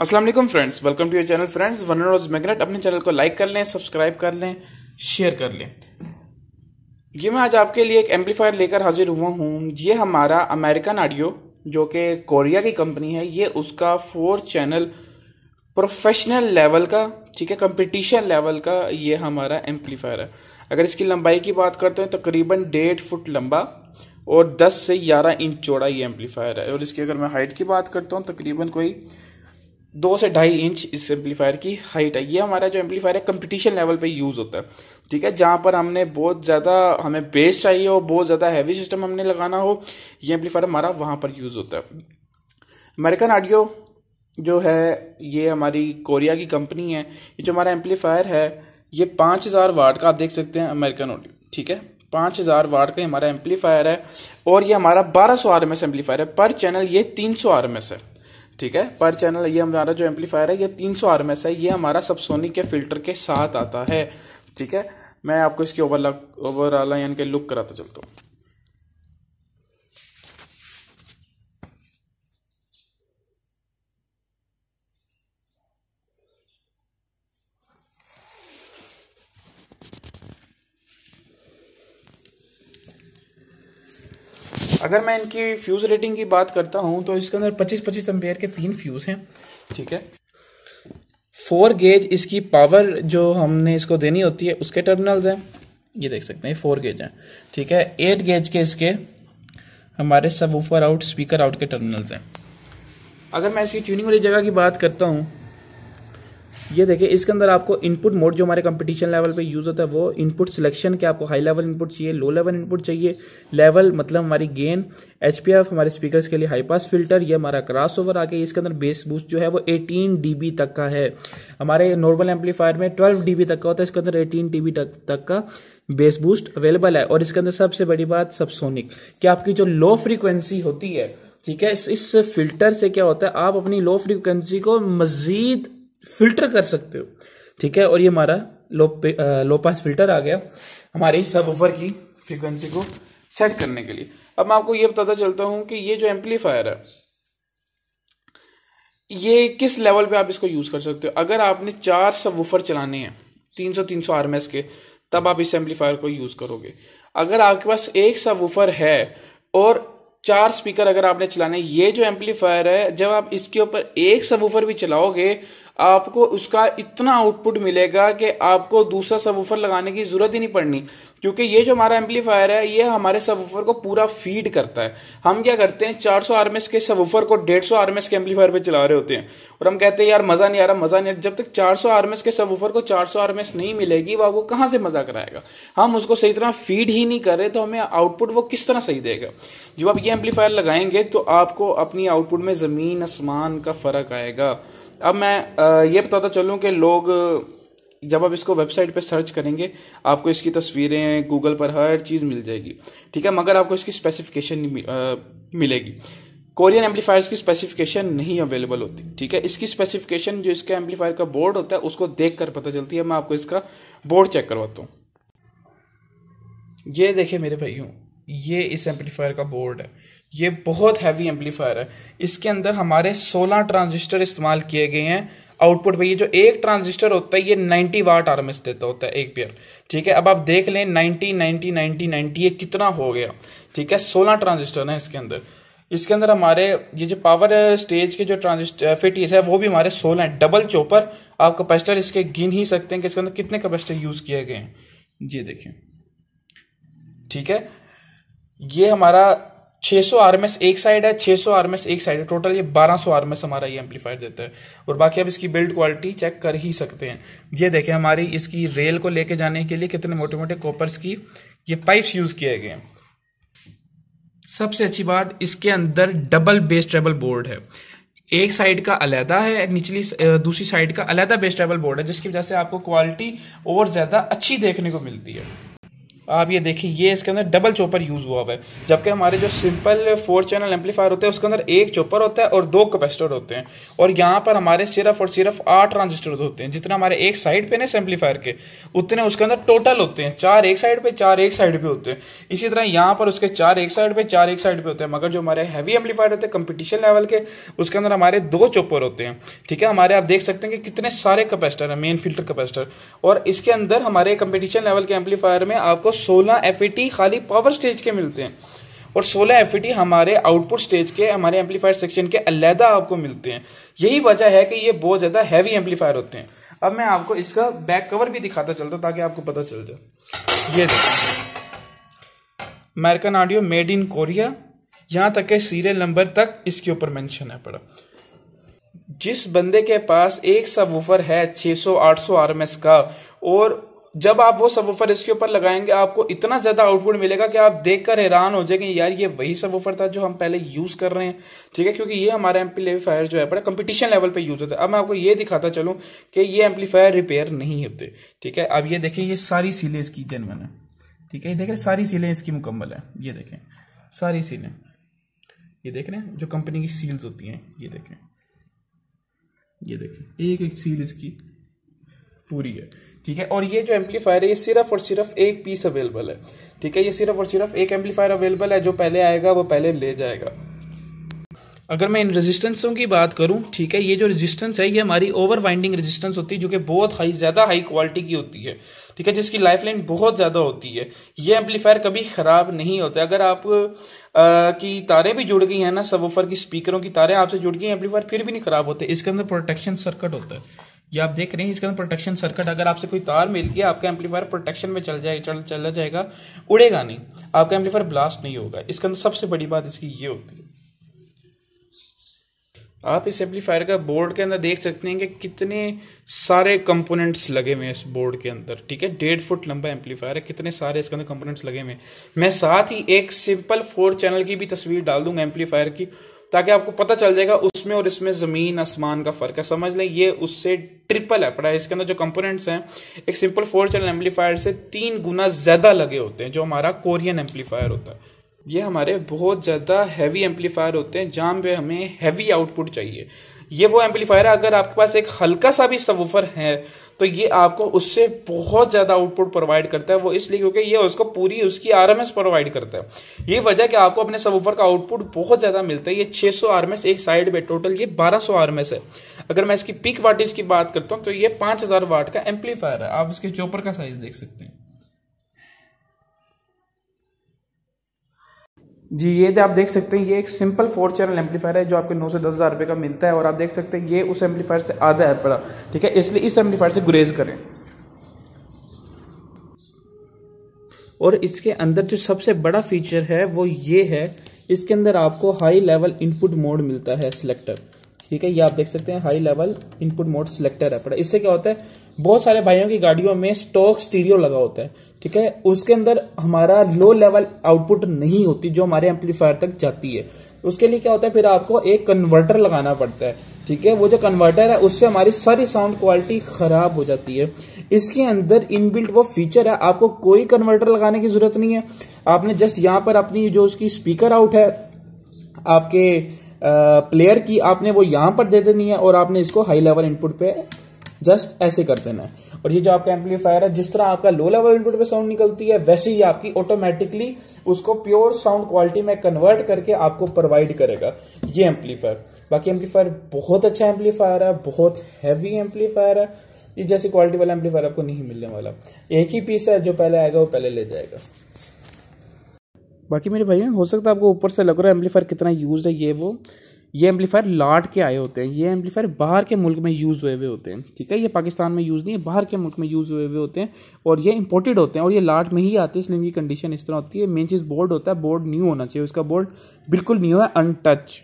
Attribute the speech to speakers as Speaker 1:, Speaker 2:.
Speaker 1: Aslam friends welcome to your channel friends वन रोज मैगनेट अपने चैनल को लाइक कर लें सब्सक्राइब कर लें शेयर कर लें ये मैं आज आपके लिए एक एम्पलीफायर लेकर हाजिर हुआ हूँ ये हमारा अमेरिकन ऑडियो जो कि कोरिया की कंपनी है ये उसका फोर चैनल प्रोफेशनल लेवल का ठीक है कंपटीशन लेवल का ये हमारा एम्पलीफायर है अगर इसकी लंबाई की बात करते हैं तकरीबन तो डेढ़ फुट लंबा और 10 से 11 इंच चौड़ा ये एम्पलीफायर है और इसकी अगर मैं हाइट की बात करता हूँ तकरीबन कोई दो से ढाई इंच इस एम्पलीफायर की हाइट है ये हमारा जो एम्पलीफायर है कंपटीशन लेवल पे यूज़ होता है ठीक है जहाँ पर हमने बहुत ज़्यादा हमें बेस चाहिए हो बहुत ज़्यादा हैवी सिस्टम हमने लगाना हो ये एम्पलीफायर हमारा वहाँ पर यूज़ होता है अमेरिकन ऑडियो जो है ये हमारी कोरिया की कंपनी है ये जो हमारा एम्पलीफायर है ये पाँच हज़ार वाट का आप देख सकते हैं अमेरिकन ऑडियो ठीक है पाँच हज़ार वाट का हमारा एम्पलीफायर है और ये हमारा बारह सौ आर एम एस एम्पलीफायर है पर चैनल ये तीन सौ आर एम एस है ठीक है पर चैनल ये हमारा जो एम्पलीफायर है ये 300 सौ है ये हमारा सोनी के फिल्टर के साथ आता है ठीक है मैं आपको इसकी ओवरऑल ओवरऑल यानी कि लुक कराता चलता हूँ अगर मैं इनकी फ्यूज़ रेटिंग की बात करता हूँ तो इसके अंदर पच्चीस पच्चीस एम्पेयर के तीन फ्यूज़ हैं ठीक है फोर गेज इसकी पावर जो हमने इसको देनी होती है उसके टर्मिनल्स हैं ये देख सकते हैं फोर गेज हैं ठीक है एट गेज के इसके हमारे सब ऊपर आउट स्पीकर आउट के टर्मिनल्स हैं अगर मैं इसकी ट्यूनिंग वाली जगह की बात करता हूँ ये देखिए इसके अंदर आपको इनपुट मोड जो हमारे कंपटीशन लेवल पे यूज़ होता है वो इनपुट सिलेक्शन के आपको हाई लेवल इनपुट चाहिए लो लेवल इनपुट चाहिए लेवल मतलब हमारी गेन एचपीएफ हमारे स्पीकर्स के लिए हाई पास फिल्टर ये हमारा क्रॉस ओवर इसके अंदर बेस बूस्ट जो है वो एटीन डी तक का है हमारे नॉर्मल एम्पलीफायर में ट्वेल्व डी तक का होता है इसके अंदर एटीन डी तक, तक का बेस बूस्ट अवेलेबल है और इसके अंदर सबसे बड़ी बात सबसोनिक कि आपकी जो लो फ्रीक्वेंसी होती है ठीक है इस, इस फिल्टर से क्या होता है आप अपनी लो फ्रीक्वेंसी को मजीद फिल्टर कर सकते हो ठीक है और ये हमारा लो पास फिल्टर आ गया हमारे सब ऊपर की फ्रीक्वेंसी को सेट करने के लिए अब मैं आपको ये बताता चलता हूं कि ये जो एम्पलीफायर है ये किस लेवल पे आप इसको यूज़ कर सकते हो अगर आपने चार वूफर चलाने हैं 300 300 आरएमएस के तब आप इस एम्पलीफायर को यूज़ करोगे अगर आपके पास एक सब वूफर है और चार स्पीकर अगर आपने चलाने ये जो एम्पलीफायर है जब आप इसके ऊपर एक सब वूफर भी चलाओगे आपको उसका इतना आउटपुट मिलेगा कि आपको दूसरा सब लगाने की जरूरत ही नहीं पड़नी क्योंकि ये जो हमारा एम्पलीफायर है ये हमारे सब को पूरा फीड करता है हम क्या करते हैं 400 आरएमएस के सब को 150 आरएमएस के एम्पलीफायर पे चला रहे होते हैं और हम कहते हैं यार मजा नहीं आ रहा मजा नहीं आ रहा जब तक 400 आरएमएस के सब को 400 आरएमएस नहीं मिलेगी वो कहां से मजा कराएगा हम उसको सही तरह फीड ही नहीं कर रहे तो हमें आउटपुट वो किस तरह सही देगा जब आप ये एम्पलीफायर लगाएंगे तो आपको अपनी आउटपुट में जमीन आसमान का फर्क आएगा अब मैं ये बताता चलूँ कि लोग जब आप इसको वेबसाइट पे सर्च करेंगे आपको इसकी तस्वीरें गूगल पर हर चीज़ मिल जाएगी ठीक है मगर आपको इसकी स्पेसिफिकेशन मिलेगी कोरियन एम्पलीफायर्स की स्पेसिफिकेशन नहीं अवेलेबल होती ठीक है इसकी स्पेसिफिकेशन जो इसके एम्पलीफायर का बोर्ड होता है उसको देख कर पता चलती है मैं आपको इसका बोर्ड चेक करवाता हूँ ये देखिए मेरे भाइयों ये इस एम्पलीफायर का बोर्ड है ये बहुत हैवी एम्पलीफायर है इसके अंदर हमारे 16 ट्रांजिस्टर इस्तेमाल किए गए हैं आउटपुट पे ये जो एक ट्रांजिस्टर होता है ये 90 वाट आरएमएस देता होता है एक पेयर ठीक है अब आप देख लें 90 90 90 90 ये कितना हो गया ठीक है 16 ट्रांजिस्टर है इसके अंदर इसके अंदर हमारे ये जो पावर स्टेज के जो ट्रांजिस्टर फिटीज है वो भी हमारे सोलह है डबल चोपर आप कैपेसिटर इसके गिन ही सकते हैं कि इसके अंदर कितने कैपेसिटर यूज किए गए हैं ये देखें ठीक है ये हमारा 600 सौ आरएमएस एक साइड है 600 सौ आरएमएस एक साइड है टोटल ये 1200 सौ आरएमएस हमारा ये एम्पलीफायर देता है और बाकी आप इसकी बिल्ड क्वालिटी चेक कर ही सकते हैं ये देखें हमारी इसकी रेल को लेके जाने के लिए कितने मोटे मोटे कॉपर्स की ये पाइप्स यूज किए गए हैं सबसे अच्छी बात इसके अंदर डबल बेस ट्रेबल बोर्ड है एक साइड का अलहदा है निचली दूसरी साइड का अलहदा बेस ट्रेबल बोर्ड है जिसकी वजह से आपको क्वालिटी और ज़्यादा अच्छी देखने को मिलती है आप ये देखिए ये इसके अंदर डबल चॉपर यूज हुआ हुआ है जबकि हमारे जो सिंपल फोर चैनल एम्पलीफायर होते हैं उसके अंदर एक चॉपर होता है और दो कैपेसिटर होते हैं और यहाँ पर हमारे सिर्फ और सिर्फ आठ ट्रांजिस्टर होते हैं जितना हमारे एक साइड पे ना एम्पलीफायर के उतने उसके अंदर टोटल होते हैं चार एक साइड पे चार एक साइड पे होते हैं इसी तरह यहाँ पर उसके चार एक साइड पे चार एक साइड पे होते हैं मगर जो हमारे हैवी एम्पलीफायर होते हैं कंपिटिशन लेवल के उसके अंदर हमारे दो चॉपर होते हैं ठीक है हमारे आप देख सकते हैं कि कितने सारे कैपेसिटर हैं मेन फिल्टर कैपेसिटर और इसके अंदर हमारे कंपिटिशन लेवल के एम्पलीफायर में आपको सोलह एफ खाली पावर स्टेज के मिलते हैं और सोलह एफ हमारे आउटपुट स्टेज के हमारे एम्पलीफायर सेक्शन के अलहदा आपको मिलते हैं यही वजह है कि ये बहुत ज़्यादा हैवी एम्पलीफायर होते हैं अब मैं आपको इसका बैक कवर भी दिखाता चलता ताकि आपको पता चल जाए ये American audio made in Korea यहां तक के सीरियल नंबर तक इसके ऊपर मेंशन है पड़ा जिस बंदे के पास एक सब वूफर है 600-800 आरएमएस का और जब आप वो सबवूफर इसके ऊपर लगाएंगे आपको इतना ज़्यादा आउटपुट मिलेगा कि आप देखकर हैरान हो जाएंगे यार ये वही सबवूफर था जो हम पहले यूज़ कर रहे हैं ठीक है क्योंकि ये हमारा एम्पलीफायर जो है बड़ा कंपटीशन लेवल पे यूज़ होता है अब मैं आपको ये दिखाता चलूं कि ये एम्पलीफायर रिपेयर नहीं होते ठीक है अब ये देखें ये सारी सीलें इसकी जनवन है ठीक है ये देख रहे सारी सीलें इसकी मुकम्मल है ये देखें सारी सीलें ये देख रहे हैं जो कंपनी की सील्स होती हैं ये देखें ये देखें एक एक सील इसकी पूरी है ठीक है और ये जो एम्पलीफायर है ये सिर्फ और सिर्फ एक पीस अवेलेबल है ठीक है ये सिर्फ और सिर्फ एक एम्पलीफायर अवेलेबल है जो पहले आएगा वो पहले ले जाएगा अगर मैं इन रेजिस्टेंसों की बात करूं ठीक है ये जो रेजिस्टेंस है ये हमारी ओवर वाइंडिंग रेजिस्टेंस होती है जो कि बहुत हाई ज़्यादा हाई क्वालिटी की होती है ठीक है जिसकी लाइफ लाइन बहुत ज़्यादा होती है ये एम्पलीफायर कभी ख़राब नहीं होता अगर आप आ, की तारें भी जुड़ गई हैं ना सब की स्पीकरों की तारें आपसे जुड़ गई एम्पलीफायर फिर भी नहीं ख़राब होते इसके अंदर प्रोटेक्शन सर्कट होता है ये आप देख रहे हैं इसके अंदर प्रोटेक्शन सर्किट अगर आपसे कोई तार मिल गया आपका एम्पलीफायर प्रोटेक्शन में चल जाए चल चला जाएगा उड़ेगा नहीं आपका एम्पलीफायर ब्लास्ट नहीं होगा इसके अंदर सबसे बड़ी बात इसकी ये होती है आप इस एम्पलीफायर का बोर्ड के अंदर देख सकते हैं कि कितने सारे कंपोनेंट्स लगे हुए हैं इस बोर्ड के अंदर ठीक है डेढ़ फुट लंबा एम्पलीफायर है कितने सारे इसके अंदर कंपोनेंट्स लगे हुए हैं मैं साथ ही एक सिंपल फोर चैनल की भी तस्वीर डाल दूंगा एम्पलीफायर की ताकि आपको पता चल जाएगा उसमें और इसमें ज़मीन आसमान का फ़र्क है समझ लें ये उससे ट्रिपल है पड़ा है इसके अंदर जो कंपोनेंट्स हैं एक सिंपल फोर चैनल एम्पलीफायर से तीन गुना ज़्यादा लगे होते हैं जो हमारा कोरियन एम्पलीफायर होता है ये हमारे बहुत ज़्यादा हैवी एम्पलीफायर होते हैं जहाँ पे हमें हैवी आउटपुट चाहिए ये वो एम्पलीफायर है अगर आपके पास एक हल्का सा भी सबवूफर है तो ये आपको उससे बहुत ज़्यादा आउटपुट प्रोवाइड करता है वो इसलिए क्योंकि ये उसको पूरी उसकी आर प्रोवाइड करता है ये वजह कि आपको अपने सबवूफर का आउटपुट बहुत ज़्यादा मिलता है ये 600 सौ एक साइड में टोटल ये 1200 सौ है अगर मैं इसकी पिक वाटेज की बात करता हूँ तो ये 5000 वाट का एम्पलीफायर है आप इसके चोपर का साइज देख सकते हैं जी ये आप देख सकते हैं ये एक सिंपल फोर चैनल एम्पलीफायर है जो आपके नौ से दस हज़ार रुपये का मिलता है और आप देख सकते हैं ये उस एम्पलीफायर से आधा है पड़ा ठीक है इसलिए इस एम्पलीफायर से गुरेज करें और इसके अंदर जो सबसे बड़ा फीचर है वो ये है इसके अंदर आपको हाई लेवल इनपुट मोड मिलता है सिलेक्टर ठीक है ये आप देख सकते हैं high level input mode selector है पड़ा इससे क्या होता है बहुत सारे भाइयों की गाड़ियों में स्टॉक स्टीरियो लगा होता है ठीक है उसके अंदर हमारा लो लेवल आउटपुट नहीं होती जो हमारे एम्पलीफायर तक जाती है उसके लिए क्या होता है फिर आपको एक कन्वर्टर लगाना पड़ता है ठीक है वो जो कन्वर्टर है उससे हमारी सारी साउंड क्वालिटी खराब हो जाती है इसके अंदर इनबिल्ट वो फीचर है आपको कोई कन्वर्टर लगाने की जरूरत नहीं है आपने जस्ट यहाँ पर अपनी जो उसकी स्पीकर आउट है आपके प्लेयर की आपने वो यहां पर दे देनी है और आपने इसको हाई लेवल इनपुट पे जस्ट ऐसे कर देना है और ये जो आपका एम्पलीफायर है जिस तरह आपका लो लेवल इनपुट पे साउंड निकलती है वैसे ही आपकी ऑटोमेटिकली उसको प्योर साउंड क्वालिटी में कन्वर्ट करके आपको प्रोवाइड करेगा ये एम्पलीफायर बाकी एम्पलीफायर बहुत अच्छा एम्पलीफायर है बहुत हैवी एम्पलीफायर है ये जैसी क्वालिटी वाला एम्पलीफायर आपको नहीं मिलने वाला एक ही पीस है जो पहले आएगा वो पहले ले जाएगा बाकी मेरे भाई हो सकता है आपको ऊपर से लग रहा है एम्पलीफायर कितना यूज है ये वो ये एम्पलीफायर लाट के आए होते हैं ये एम्पलीफायर बाहर के मुल्क में यूज़ हुए हुए होते हैं ठीक है ये पाकिस्तान में यूज़ नहीं है बाहर के मुल्क में यूज़ हुए हुए होते हैं और ये इंपोर्टेड होते हैं और ये लाट में ही आते हैं इसलिए इनकी कंडीशन इस तरह होती है मेन चीज़ बोर्ड होता है बोर्ड न्यू होना चाहिए उसका बोर्ड बिल्कुल न्यू है अनटच